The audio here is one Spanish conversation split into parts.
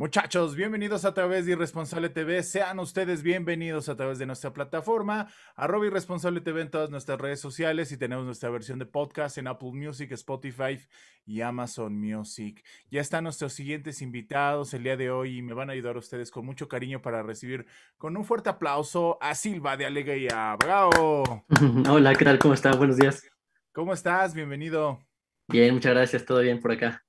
Muchachos, bienvenidos a través de Irresponsable TV. Sean ustedes bienvenidos a través de nuestra plataforma, arroba Irresponsable TV en todas nuestras redes sociales y tenemos nuestra versión de podcast en Apple Music, Spotify y Amazon Music. Ya están nuestros siguientes invitados el día de hoy y me van a ayudar a ustedes con mucho cariño para recibir con un fuerte aplauso a Silva de Alegría. ¡Bravo! Hola, ¿qué tal? ¿Cómo estás? Buenos días. ¿Cómo estás? Bienvenido. Bien, muchas gracias. Todo bien por acá.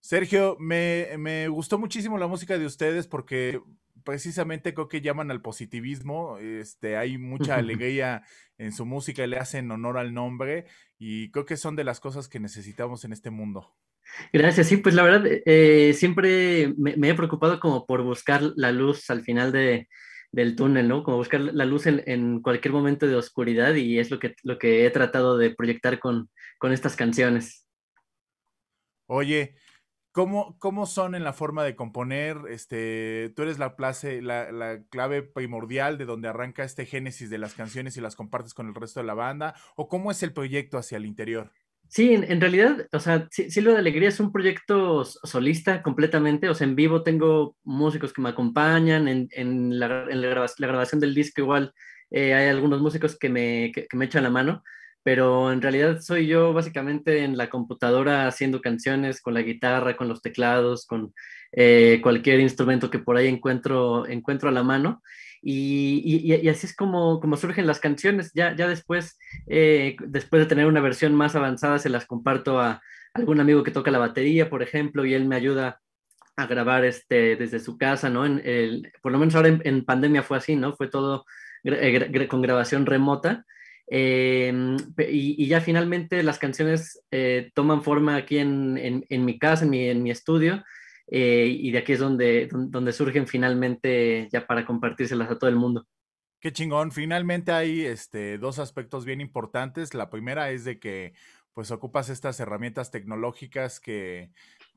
Sergio, me, gustó muchísimo la música de ustedes porque precisamente creo que llaman al positivismo, este, hay mucha alegría en su música, le hacen honor al nombre y creo que son de las cosas que necesitamos en este mundo. Gracias, sí, pues la verdad, eh, siempre me, he preocupado como por buscar la luz al final del túnel, ¿no? Como buscar la luz en, en, cualquier momento de oscuridad y es lo que, lo que he tratado de proyectar con, con estas canciones. Oye, ¿Cómo, son en la forma de componer? Este, tú eres la, place, la, clave primordial de donde arranca este génesis de las canciones y las compartes con el resto de la banda, o cómo es el proyecto hacia el interior. Sí, en, realidad, o sea, Silva de Alegría es un proyecto solista completamente, o sea, en vivo tengo músicos que me acompañan, en, la, grabación del disco igual eh, hay algunos músicos que me, que me echan la mano, pero en realidad soy yo básicamente en la computadora haciendo canciones con la guitarra, con los teclados, con eh, cualquier instrumento que por ahí encuentro, encuentro a la mano. Y, así es como, como surgen las canciones. Ya, ya después, eh, después de tener una versión más avanzada, se las comparto a algún amigo que toca la batería, por ejemplo, y él me ayuda a grabar este, desde su casa, ¿no? En el, por lo menos ahora en, pandemia fue así, ¿no? Fue todo eh, con grabación remota Em, y, y, ya finalmente las canciones eh, toman forma aquí en, en, en, mi casa, en mi, en mi estudio, eh, y de aquí es donde, donde surgen finalmente ya para compartírselas a todo el mundo. Qué chingón, finalmente hay este, dos aspectos bien importantes. La primera es de que pues ocupas estas herramientas tecnológicas que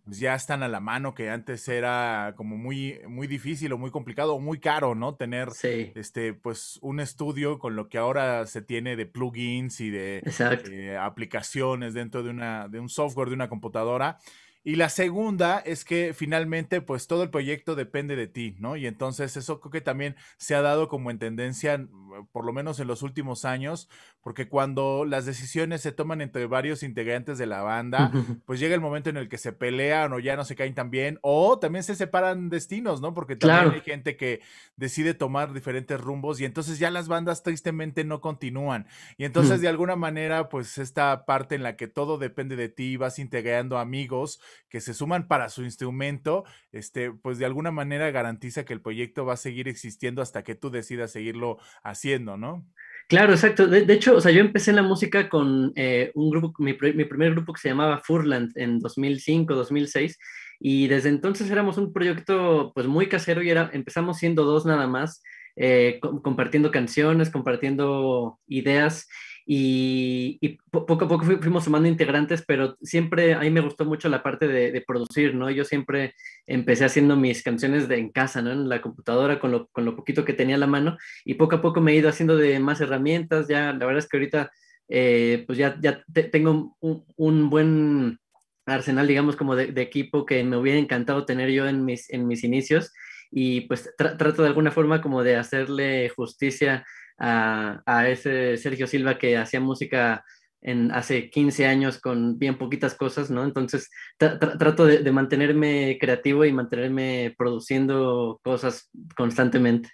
pues ya están a la mano, que antes era como muy, muy difícil o muy complicado o muy caro, ¿no? Tener este, pues, un estudio con lo que ahora se tiene de plugins y de eh, aplicaciones dentro de, una, de un software, de una computadora. Y la segunda es que finalmente, pues todo el proyecto depende de ti, ¿no? Y entonces eso creo que también se ha dado como en tendencia, mm, por lo menos en los últimos años, porque cuando las decisiones se toman entre varios integrantes de la banda, pues llega el momento en el que se pelean o ya no se caen tan bien, o también se separan destinos, ¿no? Porque también hay gente que decide tomar diferentes rumbos y entonces ya las bandas tristemente no continúan. Y entonces, de alguna manera, pues esta parte en la que todo depende de ti, vas integrando amigos, que se suman para su instrumento, este, pues de alguna manera garantiza que el proyecto va a seguir existiendo hasta que tú decidas seguirlo haciendo, ¿no? Claro, exacto. De, hecho, o sea, yo empecé la música con eh, un grupo, mi, primer grupo que se llamaba Furland en 2005, 2006, y desde entonces éramos un proyecto pues muy casero y era, empezamos siendo dos nada más, eh, compartiendo canciones, compartiendo ideas, y, poco a poco fuimos sumando integrantes, pero siempre a me gustó mucho la parte de, producir, ¿no? Yo siempre empecé haciendo mis canciones de, en casa, ¿no? En la computadora, con lo, con poquito que tenía a la mano, y poco a poco me he ido haciendo de más herramientas, ya la verdad es que ahorita, eh, pues ya, ya tengo un, buen arsenal, digamos, como de, equipo que me hubiera encantado tener yo en mis, en mis inicios, y pues trato de alguna forma como de hacerle justicia a, ese Sergio Silva que hacía música en hace 15 años con bien poquitas cosas, ¿no? Entonces trato de, de, mantenerme creativo y mantenerme produciendo cosas constantemente.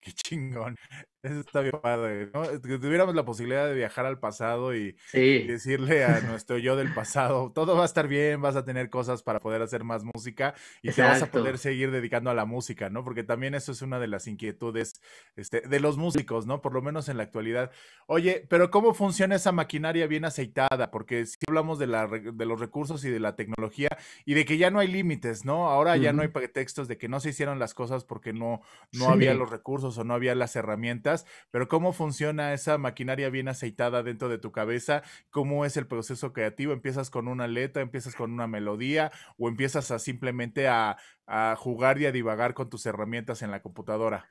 Qué chingón. Eso está bien padre, ¿no? Que tuviéramos la posibilidad de viajar al pasado y, decirle a nuestro yo del pasado, todo va a estar bien, vas a tener cosas para poder hacer más música y te vas a poder seguir dedicando a la música, ¿no? Porque también eso es una de las inquietudes este, de los músicos, ¿no? Por lo menos en la actualidad. Oye, pero ¿cómo funciona esa maquinaria bien aceitada? Porque si hablamos de, la, de los recursos y de la tecnología y de que ya no hay límites, ¿no? Ahora ya no hay pretextos de que no se hicieron las cosas porque no, no había los recursos o no había las herramientas pero cómo funciona esa maquinaria bien aceitada dentro de tu cabeza, cómo es el proceso creativo, empiezas con una letra, empiezas con una melodía o empiezas a simplemente a, jugar y a divagar con tus herramientas en la computadora.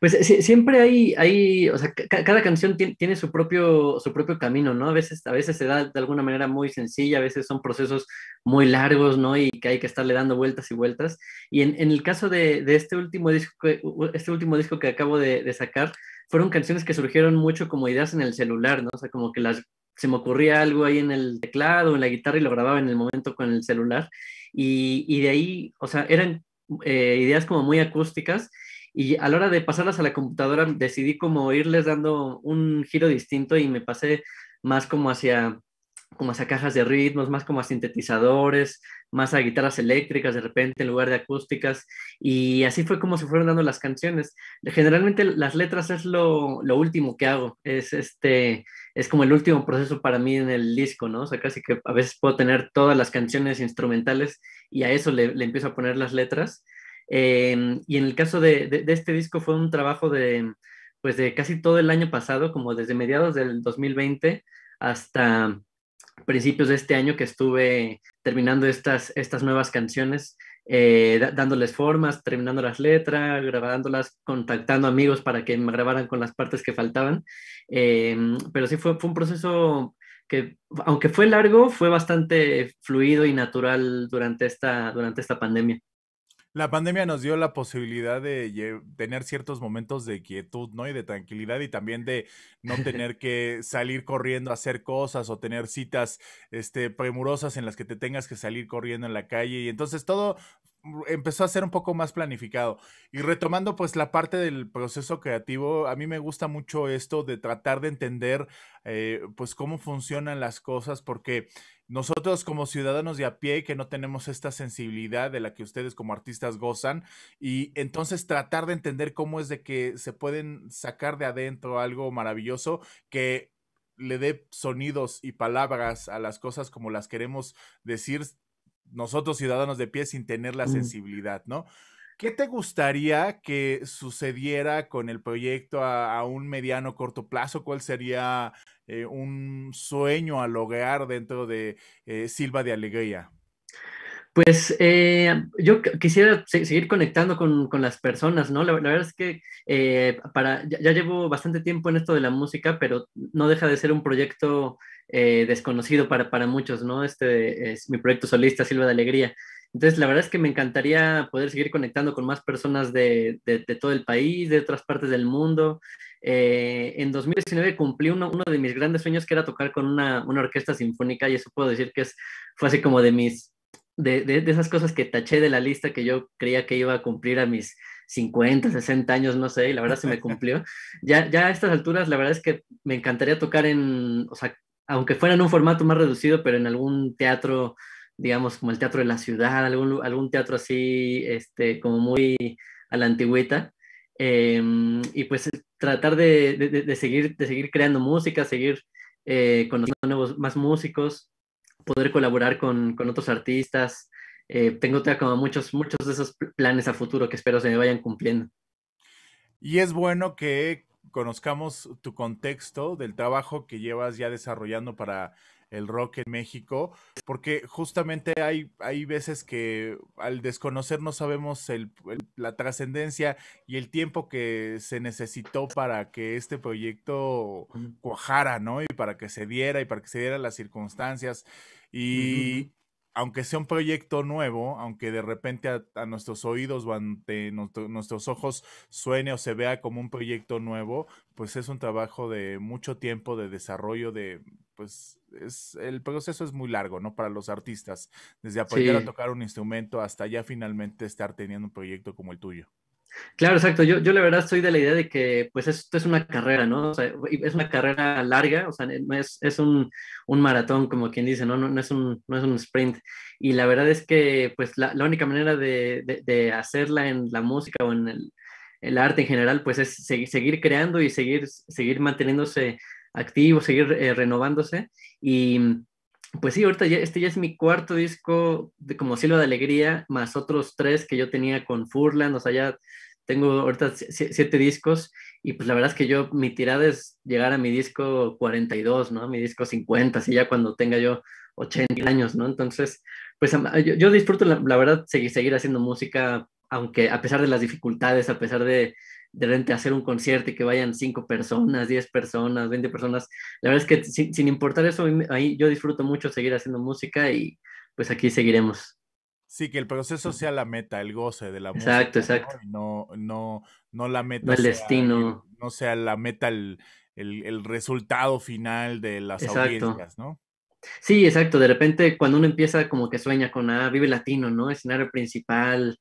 Pues siempre hay, hay o sea, cada canción tiene su propio, su propio camino, ¿no? A veces, a veces se da de alguna manera muy sencilla, a veces son procesos muy largos, ¿no? Y que hay que estarle dando vueltas y vueltas. Y en, el caso de, este, último disco, este último disco que acabo de sacar, fueron canciones que surgieron mucho como ideas en el celular, ¿no? O sea, como que las, se me ocurría algo ahí en el teclado, en la guitarra y lo grababa en el momento con el celular. Y, de ahí, o sea, eran eh, ideas como muy acústicas y a la hora de pasarlas a la computadora decidí como irles dando un giro distinto y me pasé más como hacia como a cajas de ritmos, más como a sintetizadores, más a guitarras eléctricas de repente en lugar de acústicas. Y así fue como se fueron dando las canciones. Generalmente las letras es lo, lo último que hago, es, este, es como el último proceso para mí en el disco, ¿no? O sea, casi que a veces puedo tener todas las canciones instrumentales y a eso le, le empiezo a poner las letras. Em, y en el caso de, de, de este disco fue un trabajo de, pues de casi todo el año pasado, como desde mediados del 2020 hasta principios de este año que estuve terminando estas, estas nuevas canciones, eh, dándoles formas, terminando las letras, grabándolas, contactando amigos para que me grabaran con las partes que faltaban. Eh, pero sí fue, fue un proceso que, aunque fue largo, fue bastante fluido y natural durante esta, durante esta pandemia. La pandemia nos dio la posibilidad de tener ciertos momentos de quietud, ¿no? Y de tranquilidad y también de no tener que salir corriendo a hacer cosas o tener citas este, premurosas en las que te tengas que salir corriendo en la calle. Y entonces todo empezó a ser un poco más planificado. Y retomando pues la parte del proceso creativo, a mí me gusta mucho esto de tratar de entender eh, pues cómo funcionan las cosas, porque nosotros como ciudadanos de a pie que no tenemos esta sensibilidad de la que ustedes como artistas gozan y entonces tratar de entender cómo es de que se pueden sacar de adentro algo maravilloso que le dé sonidos y palabras a las cosas como las queremos decir nosotros ciudadanos de pie sin tener la mm. sensibilidad, ¿no? ¿Qué te gustaría que sucediera con el proyecto a, un mediano corto plazo? ¿Cuál sería eh, un sueño a lograr dentro de eh, Silva de Alegría? Pues eh, yo quisiera seguir conectando con, las personas, ¿no? La, verdad es que ya, llevo bastante tiempo en esto de la música, pero no deja de ser un proyecto desconocido para, para, muchos, ¿no? Este es mi proyecto solista, Silva de Alegría. Entonces, la verdad es que me encantaría poder seguir conectando con más personas de, todo el país, de otras partes del mundo. Eh, en 2019 cumplí uno, de mis grandes sueños, que era tocar con una, orquesta sinfónica, y eso puedo decir que es, fue así como de mis, de, de, esas cosas que taché de la lista que yo creía que iba a cumplir a mis 50, 60 años, no sé, y la verdad se me cumplió. Ya, ya a estas alturas, la verdad es que me encantaría tocar en, o sea, aunque fuera en un formato más reducido, pero en algún teatro digamos, como el teatro de la ciudad, algún, algún teatro así, este, como muy a la antigüita. Em, y pues tratar de, seguir, de seguir creando música, seguir eh, conociendo nuevos, más músicos, poder colaborar con, otros artistas. Eh, tengo como muchos, muchos de esos planes a futuro que espero se me vayan cumpliendo. Y es bueno que conozcamos tu contexto del trabajo que llevas ya desarrollando para el rock en México, porque justamente hay, hay veces que al desconocer no sabemos el, la trascendencia y el tiempo que se necesitó para que este proyecto cuajara, ¿no? Y para que se diera y para que se dieran las circunstancias. Y, aunque sea un proyecto nuevo, aunque de repente a, nuestros oídos o ante nuestros ojos suene o se vea como un proyecto nuevo, pues es un trabajo de mucho tiempo de desarrollo de pues es el proceso es muy largo, ¿no? Para los artistas, desde aprender a tocar un instrumento hasta ya finalmente estar teniendo un proyecto como el tuyo. Claro, exacto. Yo, yo la verdad soy de la idea de que pues esto es una carrera, ¿no? es una carrera larga, o sea, es, un, maratón, como quien dice, ¿no? No, es un, no es un sprint. Y la verdad es que pues la, única manera de, hacerla en la música o en el, arte en general, pues es seguir, creando y seguir, seguir manteniéndose activo, seguir eh, renovándose. Y pues sí, ahorita este ya es mi cuarto disco de como Silva de Alegría, más otros tres que yo tenía con Furlan, o sea, ya tengo ahorita siete discos y pues la verdad es que yo, mi tirada es llegar a mi disco 42, ¿no? Mi disco 50, así ya cuando tenga yo 80 años, ¿no? Entonces, pues yo, disfruto, la, verdad, seguir haciendo música, aunque a pesar de las dificultades, a pesar de, de repente hacer un concierto y que vayan cinco personas, diez personas, veinte personas. La verdad es que sin, importar eso, ahí yo disfruto mucho seguir haciendo música y pues aquí seguiremos. Sí, que el proceso sea la meta, el goce de la música. Exacto, exacto. ¿no? no, no, la meta. el destino. No sea la meta el, resultado final de las audiencias, ¿no? Sí, exacto. De repente, cuando uno empieza como que sueña con, ah, vive latino, ¿no? Escenario principal,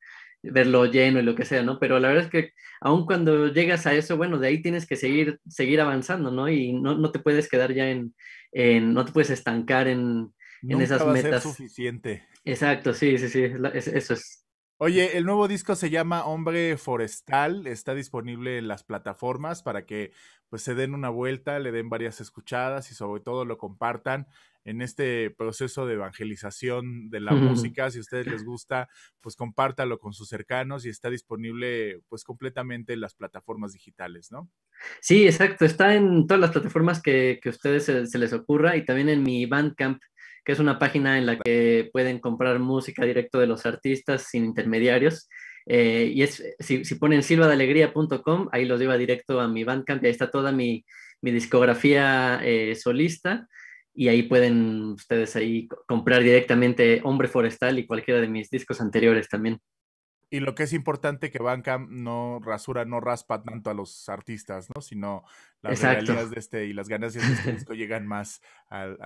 verlo lleno y lo que sea, ¿no? Pero la verdad es que aun cuando llegas a eso, bueno, de ahí tienes que seguir, seguir avanzando, ¿no? Y no, te puedes quedar ya en, en, no te puedes estancar en, en esas metas. ser suficiente. Exacto, sí, sí, sí, eso es. Oye, el nuevo disco se llama Hombre Forestal, está disponible en las plataformas para que pues se den una vuelta, le den varias escuchadas y sobre todo lo compartan en este proceso de evangelización de la música. Si a ustedes les gusta, pues compártalo con sus cercanos y está disponible pues completamente en las plataformas digitales, ¿no? Sí, exacto. Está en todas las plataformas que, a ustedes se, les ocurra y también en mi Bandcamp, que es una página en la que pueden comprar música directo de los artistas sin intermediarios. Eh, y es, si, si ponen silvadealegría.com, ahí los lleva directo a mi Bandcamp y ahí está toda mi, discografía eh, solista y ahí pueden ustedes ahí comprar directamente Hombre Forestal y cualquiera de mis discos anteriores también. Y lo que es importante que Banca no rasura, no raspa tanto a los artistas, ¿no? Sino las regalías de este y las ganancias de este disco llegan más al,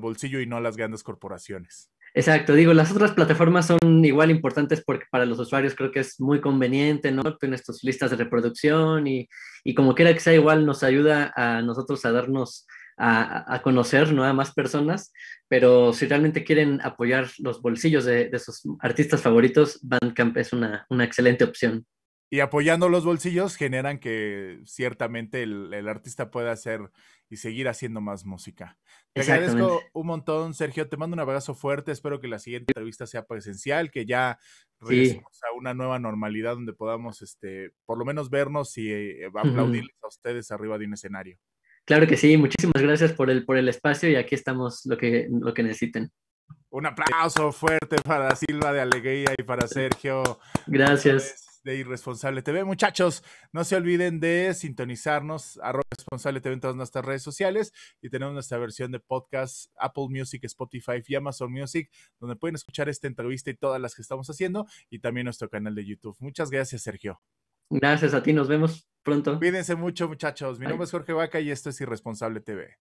bolsillo y no a las grandes corporaciones. Exacto, digo, las otras plataformas son igual importantes porque para los usuarios creo que es muy conveniente, ¿no? Tienes estas listas de reproducción y, y como quiera que sea, igual nos ayuda a nosotros a darnos a, conocer nuevas más personas, pero si realmente quieren apoyar los bolsillos de, de sus artistas favoritos, Bandcamp es una, una, excelente opción. Y apoyando los bolsillos generan que ciertamente el, el artista pueda hacer y seguir haciendo más música. Te agradezco un montón, Sergio. Te mando un abrazo fuerte. Espero que la siguiente entrevista sea presencial, que ya regresemos a una nueva normalidad donde podamos, este, por lo menos vernos y eh, aplaudirles a ustedes arriba de un escenario. Claro que sí, muchísimas gracias por el, por el espacio y aquí estamos lo que, lo que necesiten. Un aplauso fuerte para Silva de Alegría y para Sergio. Gracias. De Irresponsable TV. Muchachos, no se olviden de sintonizarnos, a responsable TV en todas nuestras redes sociales y tenemos nuestra versión de podcast, Apple Music, Spotify y Amazon Music, donde pueden escuchar esta entrevista y todas las que estamos haciendo y también nuestro canal de YouTube. Muchas gracias, Sergio. Gracias a ti, nos vemos pronto. Cuídense mucho, muchachos. Mi nombre es Jorge Vaca y esto es Irresponsable TV.